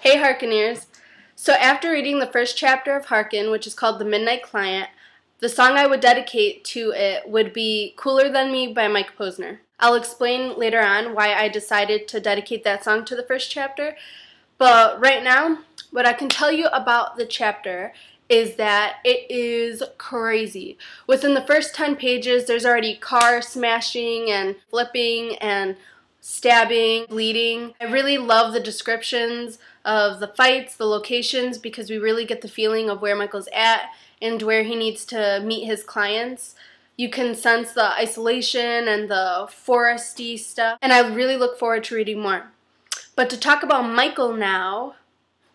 Hey Harkeners! So after reading the first chapter of Harken, which is called The Midnight Client, the song I would dedicate to it would be Cooler Than Me by Mike Posner. I'll explain later on why I decided to dedicate that song to the first chapter, but right now, what I can tell you about the chapter is that it is crazy. Within the first 10 pages, there's already car smashing and flipping and stabbing, bleeding. I really love the descriptions of the fights, the locations, because we really get the feeling of where Michael's at and where he needs to meet his clients. You can sense the isolation and the foresty stuff, and I really look forward to reading more. But to talk about Michael now,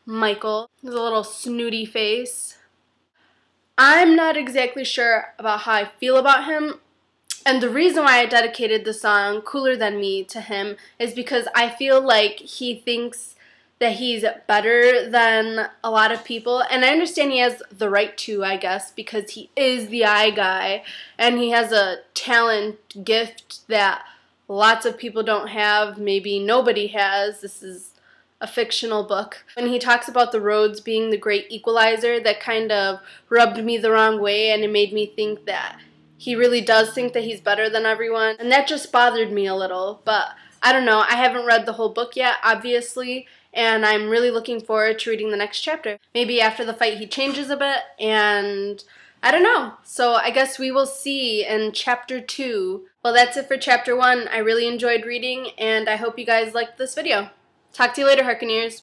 Michael, his little snooty face. I'm not exactly sure about how I feel about him. And the reason why I dedicated the song Cooler Than Me to him is because I feel like he thinks that he's better than a lot of people. And I understand he has the right to, I guess, because he is the eye guy and he has a talent gift that lots of people don't have, maybe nobody has. This is a fictional book. When he talks about the roads being the great equalizer, that kind of rubbed me the wrong way and it made me think that he really does think that he's better than everyone. And that just bothered me a little, but I don't know. I haven't read the whole book yet, obviously, and I'm really looking forward to reading the next chapter. Maybe after the fight he changes a bit, and I don't know. So I guess we will see in chapter two. Well, that's it for chapter one. I really enjoyed reading, and I hope you guys liked this video. Talk to you later, Harkeneers.